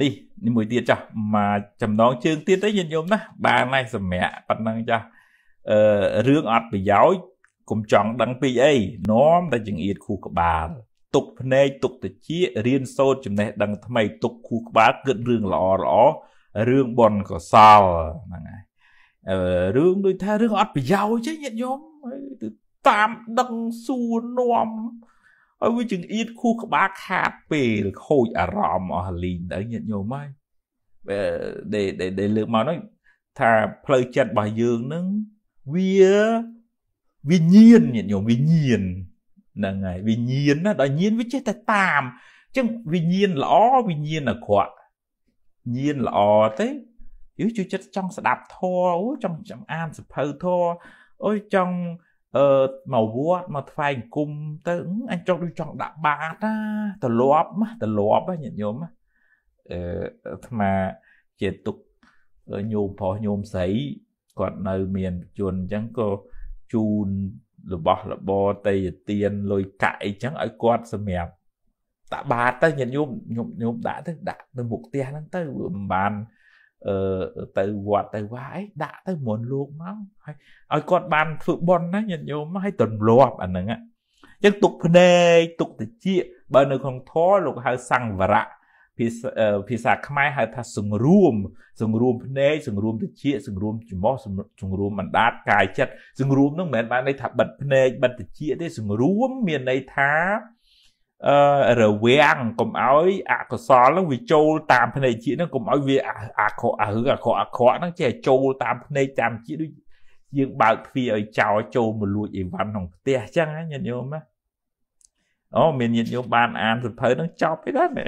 នេះនេះមួយទៀតចាស់មកចំណងជើងទៀតទេញាតិញោមណាបានហើយសម្រាប់ប៉ុណ្ណឹងចាស់អឺរឿងអត់ប្រយោជន៍កុំចង់ដឹងពីអីនាំតែចង្អៀតខួរក្បាលទុកភ្នែកទុកតិចរៀនសូត្រចំណេះដឹងថ្មីទុកខួរក្បាលគិតរឿងល្អល្អរឿងបនកសលហ្នឹងហើយអឺរឿងដូចថារឿងអត់ប្រយោជន៍ទេញាតិញោមតាមដឹងសួរនាំហើយវាចង្អៀតខួរក្បាលខាតពេលខូចអារម្មណ៍អស់លីងទៅញាតិញោមហើយដែលដែលលើកមកនោះថាផ្លូវចិត្តរបស់យើងនឹងវាវិញ្ញាណញាតិញោមវិញ្ញាណហ្នឹងហើយវិញ្ញាណណាដល់ញាណវាចេះតែតាមអញ្ចឹងវិញ្ញាណល្អវិញ្ញាណអាក្រក់ញាណល្អទេយូរជួយចិត្តចង់ស្ដាប់ធម៌អូចង់ចង់អានសភៅធម៌អូយចង់អឺមកវត្តមកថ្វាយអង្គមទៅអញចង់ដូចចង់ដាក់បាតណាទលាប់ណាទលាប់ណាញាតិញោមណាអឺអាត្មាជាទុកញោមប្រុសញោមស្រីគាត់នៅមានជនអញ្ចឹងក៏ជូនរបស់របរតេយទានលុយកាក់អីចឹងឲ្យគាត់សម្រាប់តាបាតទៅញាតិញោមញោមញោមដាក់ទៅដាក់នៅមុខផ្ទះហ្នឹងទៅមិនបានអឺទៅវត្តទៅវាអីដាក់ទៅមុនលោកមកហើយឲ្យគាត់បានធ្វើបន់ណាញាតិញោមឲ្យទម្លាប់អាហ្នឹងអញ្ចឹងទុកភ្នែកទុកតិចបើនៅក្នុងធម៌លោកហៅសង្វរៈភាសាភាសាខ្មែរហៅថាសង្រួមសង្រួមភ្នែកសង្រួមតិចសង្រួមច្រមុះសង្រួមអណ្ដាតកាយចិត្តសង្រួមនឹងមិនមែនបានន័យថាបិទភ្នែកបិទតិចទេសង្រួមមានន័យថារវាំងកុំឲ្យអកុសលហ្នឹងវាចូលតាមភ្នែកជាតិហ្នឹងកុំឲ្យវាអាក្រក់អារឿងអាក្រក់អាក្រក់ហ្នឹងចេះចូលតាមភ្នែកតាមជាតិដូចយើងបើកទ្វារឲ្យចោលចូលមកលួចអីវ៉ាន់ក្នុងផ្ទះអញ្ចឹងញាតិញោមណាអូមានញាតិញោមបានអានសភៅហ្នឹងចប់ទេណា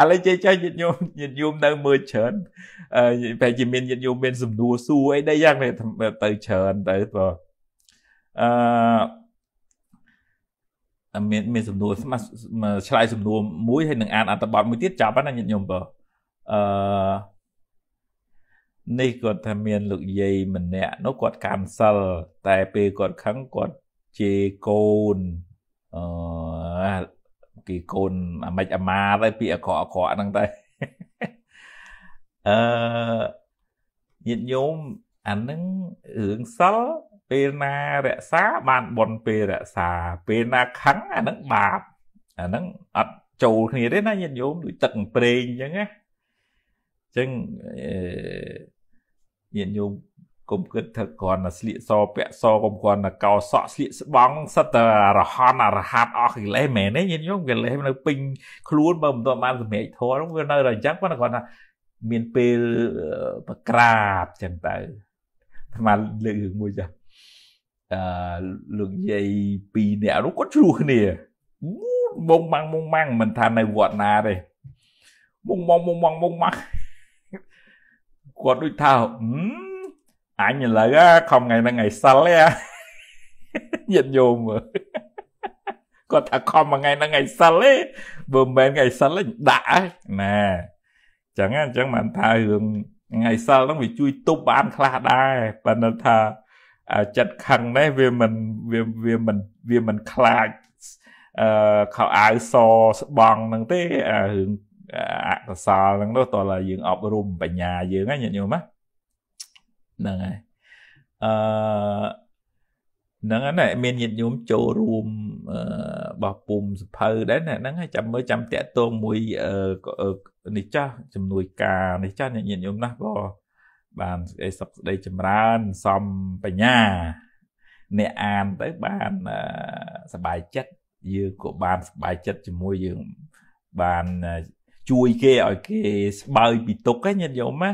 ឥឡូវចេះចេះញាតិញោមញាតិញោមនៅមើលច្រើនអឺបែរជាមានញាតិញោមមានសំណួរសួរអីដែរយ៉ាងទៅច្រើនទៅបើអឺមានមានសំណួរស្មាឆ្លើយសំណួរមួយហើយនឹងអានអត្ថបទមួយទៀតចប់ហ្នឹងញាតិញោមបើអឺនេះគាត់ថាមានលោកយាយម្នាក់នោះគាត់កាន់សិលតែពេលគាត់ខឹងគាត់ជេរកូនអឺគេកូនអាម៉េចអាម៉ាទៅពាក្យអក្រក់អក្រក់ហ្នឹងតែអឺញាតិញោមអាហ្នឹងរឿងសិលពេលណារក្សាបានបនពេលរក្សាពេលណាខឹងអាហ្នឹងបាបអាហ្នឹងអត់ចូលគ្នាទេណាញាតិញោមដូចទឹកប្រេងអញ្ចឹងណាអញ្ចឹងញាតិញោមកុំគិតថាគ្រាន់តែស្លៀកសពាក់សកុំគ្រាន់តែកោសក់ស្លៀកស្បង់សិតតែរហ័នអរហាត់អស់កិលេសមែនទេញាតិញោមកិលេសនៅពេញខ្លួនបើមិនទាន់បានសម្រេចធម៌ហ្នឹងវានៅតែអញ្ចឹងប៉ុន្តែគ្រាន់តែមានពេលប្រក្រាបអញ្ចឹងទៅអាត្មាលើករឿងមួយចាស់អឺលោកយាយពីរនាក់នោះគាត់ឆ្លោះគ្នាមុំម៉ាំងមុំម៉ាំងមិនថានៅវត្តណាទេមុំម៉ងមុំម៉ងមុំម៉ាំងគាត់ដូចថាអញឥឡូវខំថ្ងៃហ្នឹងថ្ងៃសិលទេញាតញោមមើលគាត់ថាខំមួយថ្ងៃហ្នឹងថ្ងៃសិលទេបើមិនមែនថ្ងៃសិលទេដាក់ណាចឹងអញ្ចឹងបានថារឿងថ្ងៃសិលហ្នឹងវាជួយទប់បានខ្លះដែរប៉ុន្តែថាចិត្តខឹងនេះវាមិនវាវាមិនវាមិនខ្លាចអឺខោអាវសស្បង់ហ្នឹងទេអារឿងអកុសលហ្នឹងនោះតោះឡើយយើងអប់រំបញ្ញាយើងហ្នឹងញាតិញោមហ្នឹងហើយអឺហ្នឹងណាមានញាតិញោមចូលរួមបោះពុំសភៅដែរណាហ្នឹងហើយចាំមើលចាំតាក់ទងមួយនេះចាស់ជំនួយការនេះចាស់ញាតិញោមណាបងបានសេចក្តីសុខសេចក្តីចម្រើនសំបញ្ញា អ្នកអានទៅបានសบายចិត្តយើងក៏បានសบายចិត្តជាមួយយើងបានជួយគេឲ្យគេ ស្បើយពីទុកហ្នឹងញាតិញោមណា